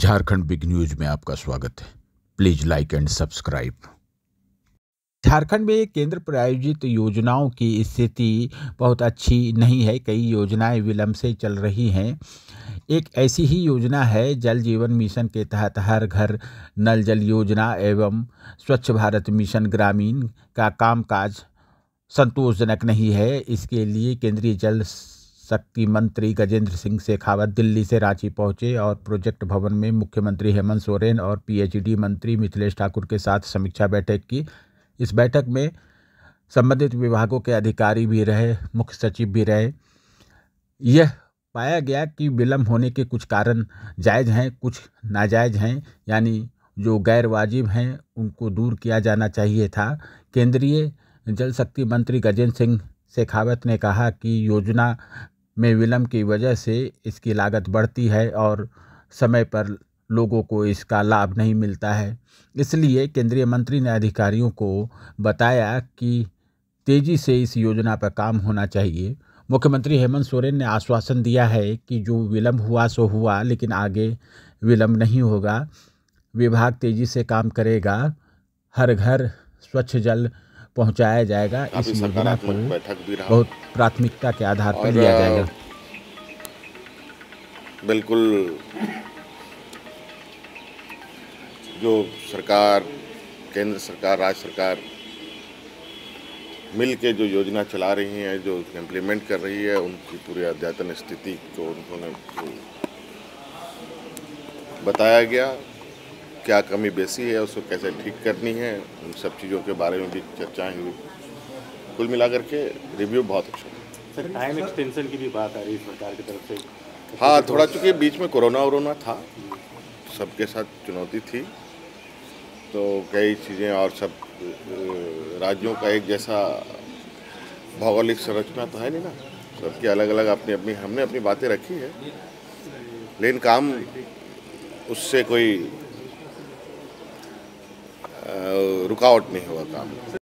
Jharkhand big news में आपका स्वागत है please like and subscribe Jharkhand में केंद्र प्रायोजित योजनाओं की स्थिति बहुत अच्छी नहीं है कई योजनाएं विलम्ब से चल रही हैं एक ऐसी ही योजना है जल जीवन मिशन के तहत हर घर नल जल योजना एवं स्वच्छ भारत मिशन ग्रामीण का कामकाज संतोषजनक नहीं है इसके लिए केंद्रीय जल शक्ति मंत्री गजेंद्र सिंह शेखावत दिल्ली से रांची पहुंचे और प्रोजेक्ट भवन में मुख्यमंत्री हेमंत सोरेन और पीएचडी मंत्री मिथिलेश ठाकुर के साथ समीक्षा बैठक की इस बैठक में संबंधित विभागों के अधिकारी भी रहे मुख्य सचिव भी रहे यह पाया गया कि विलम्ब होने के कुछ कारण जायज़ हैं कुछ नाजायज़ हैं यानी जो गैर वाजिब हैं उनको दूर किया जाना चाहिए था केंद्रीय जल शक्ति मंत्री गजेंद्र सिंह शेखावत ने कहा कि योजना में विलम्ब की वजह से इसकी लागत बढ़ती है और समय पर लोगों को इसका लाभ नहीं मिलता है इसलिए केंद्रीय मंत्री ने अधिकारियों को बताया कि तेज़ी से इस योजना पर काम होना चाहिए मुख्यमंत्री हेमंत सोरेन ने आश्वासन दिया है कि जो विलम्ब हुआ सो हुआ लेकिन आगे विलम्ब नहीं होगा विभाग तेज़ी से काम करेगा हर घर स्वच्छ जल पहुंचाया जाएगा इस योजना को बहुत प्राथमिकता के आधार पर लिया जाएगा बिल्कुल जो सरकार केंद्र सरकार राज्य सरकार मिल के जो योजना चला रही है जो इम्प्लीमेंट कर रही है उनकी पूरी अद्यतन स्थिति को उन्होंने बताया गया क्या कमी बेसी है उसको कैसे ठीक करनी है उन सब चीज़ों के बारे में भी चर्चाएँ हुई कुल मिलाकर के रिव्यू बहुत अच्छा सर टाइम एक्सटेंशन की भी बात आ रही है सरकार की तरफ से हाँ थोड़ा चूँकि बीच में कोरोना वरोना था सबके साथ चुनौती थी तो कई चीज़ें और सब राज्यों का एक जैसा भौगोलिक संरचना तो है नहीं ना सबकी अलग अलग अपनी अपनी हमने अपनी बातें रखी है लेकिन काम उससे कोई रुकावट नहीं हुआ काम